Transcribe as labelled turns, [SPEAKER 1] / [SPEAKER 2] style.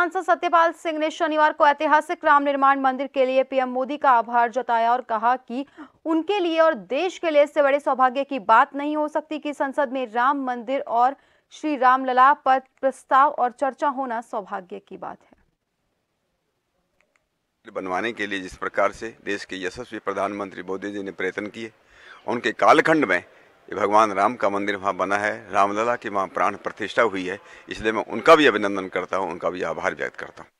[SPEAKER 1] सांसद सत्यपाल सिंह ने शनिवार को ऐतिहासिक राम निर्माण मंदिर के लिए पीएम मोदी का आभार जताया और कहा कि उनके लिए और देश के लिए इससे बड़े सौभाग्य की बात नहीं हो सकती कि संसद में राम मंदिर और श्री राम लला पर प्रस्ताव और चर्चा होना सौभाग्य की बात है
[SPEAKER 2] बनवाने के लिए जिस प्रकार से देश के यशस्वी प्रधानमंत्री मोदी जी ने प्रयत्न किए उनके कालखंड में ये भगवान राम का मंदिर वहाँ बना है रामलला की वहाँ प्राण प्रतिष्ठा हुई है इसलिए मैं उनका भी अभिनंदन करता हूँ उनका भी आभार व्यक्त करता हूँ